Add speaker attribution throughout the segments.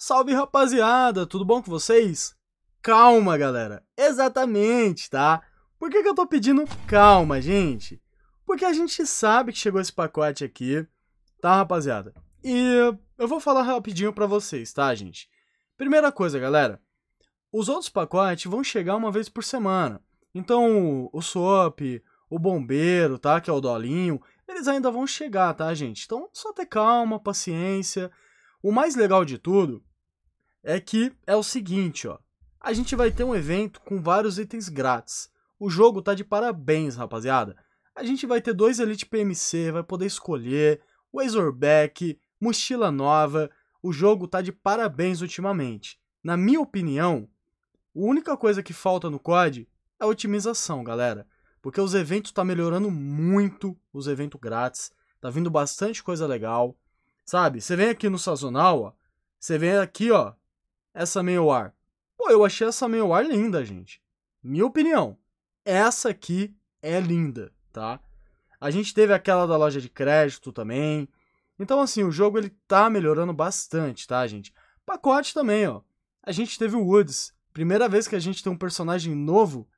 Speaker 1: Salve rapaziada, tudo bom com vocês? Calma, galera. Exatamente, tá? Por que, que eu tô pedindo calma, gente? Porque a gente sabe que chegou esse pacote aqui, tá, rapaziada? E eu vou falar rapidinho pra vocês, tá, gente? Primeira coisa, galera. Os outros pacotes vão chegar uma vez por semana. Então, o SOP, o Bombeiro, tá? Que é o Dolinho, eles ainda vão chegar, tá, gente? Então, só ter calma, paciência. O mais legal de tudo é que é o seguinte, ó. A gente vai ter um evento com vários itens grátis. O jogo tá de parabéns, rapaziada. A gente vai ter dois Elite PMC, vai poder escolher, Wazorback, mochila nova. O jogo tá de parabéns ultimamente. Na minha opinião, a única coisa que falta no COD é a otimização, galera. Porque os eventos tá melhorando muito, os eventos grátis. Tá vindo bastante coisa legal, sabe? Você vem aqui no sazonal, ó. Você vem aqui, ó, essa ar, Pô, eu achei essa meio ar linda, gente. Minha opinião. Essa aqui é linda, tá? A gente teve aquela da loja de crédito também. Então, assim, o jogo ele tá melhorando bastante, tá, gente? Pacote também, ó. A gente teve o Woods. Primeira vez que a gente tem um personagem novo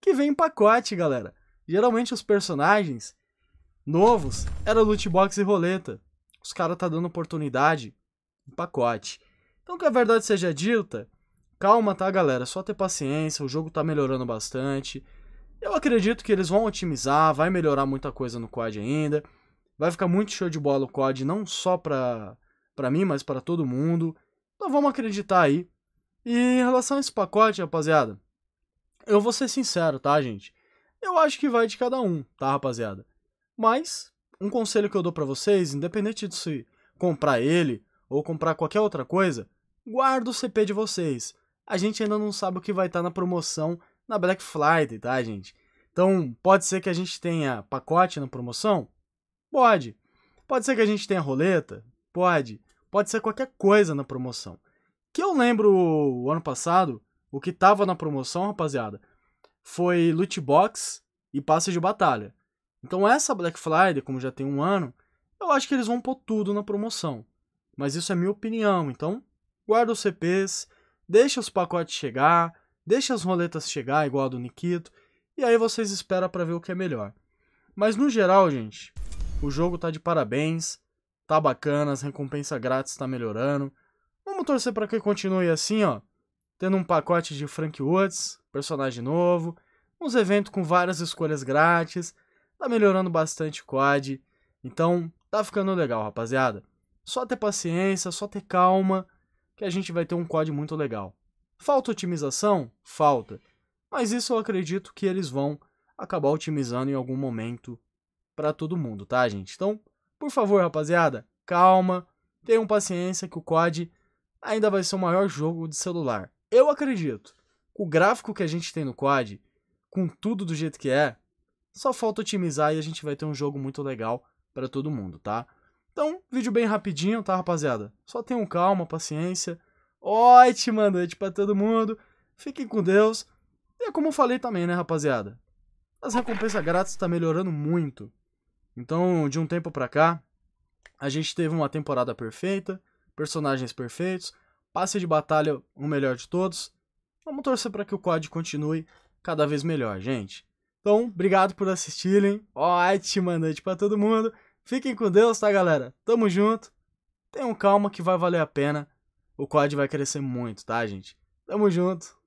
Speaker 1: que vem em pacote, galera. Geralmente os personagens novos era loot box e roleta. Os caras tá dando oportunidade em pacote. Então, que a verdade seja dita, calma, tá, galera? Só ter paciência, o jogo tá melhorando bastante. Eu acredito que eles vão otimizar, vai melhorar muita coisa no COD ainda. Vai ficar muito show de bola o COD, não só pra, pra mim, mas para todo mundo. Então vamos acreditar aí. E em relação a esse pacote, rapaziada, eu vou ser sincero, tá, gente? Eu acho que vai de cada um, tá, rapaziada? Mas, um conselho que eu dou para vocês, independente de se comprar ele ou comprar qualquer outra coisa, guarda o CP de vocês. A gente ainda não sabe o que vai estar tá na promoção na Black Friday, tá, gente? Então, pode ser que a gente tenha pacote na promoção? Pode. Pode ser que a gente tenha roleta? Pode. Pode ser qualquer coisa na promoção. Que eu lembro o ano passado, o que tava na promoção, rapaziada, foi loot box e passe de batalha. Então essa Black Friday, como já tem um ano, eu acho que eles vão pôr tudo na promoção. Mas isso é minha opinião, então guarda os CPs, deixa os pacotes chegar, deixa as roletas chegar, igual a do Nikito, e aí vocês esperam para ver o que é melhor. Mas no geral, gente, o jogo tá de parabéns, tá bacana, as recompensas grátis tá melhorando. Vamos torcer para que continue assim, ó, tendo um pacote de Frank Woods, personagem novo, uns eventos com várias escolhas grátis, tá melhorando bastante o COD, então tá ficando legal, rapaziada. Só ter paciência, só ter calma que a gente vai ter um código muito legal. Falta otimização? Falta. Mas isso eu acredito que eles vão acabar otimizando em algum momento para todo mundo, tá, gente? Então, por favor, rapaziada, calma, tenham paciência que o COD ainda vai ser o maior jogo de celular. Eu acredito. O gráfico que a gente tem no COD, com tudo do jeito que é, só falta otimizar e a gente vai ter um jogo muito legal para todo mundo, tá? Então, vídeo bem rapidinho, tá, rapaziada? Só tenham calma, paciência. Ótima noite para todo mundo. Fiquem com Deus. E é como eu falei também, né, rapaziada? As recompensas grátis tá melhorando muito. Então, de um tempo pra cá, a gente teve uma temporada perfeita, personagens perfeitos, passe de batalha o melhor de todos. Vamos torcer para que o COD continue cada vez melhor, gente. Então, obrigado por assistirem. Ótima noite para todo mundo. Fiquem com Deus, tá, galera? Tamo junto. Tenham calma que vai valer a pena. O Quad vai crescer muito, tá, gente? Tamo junto.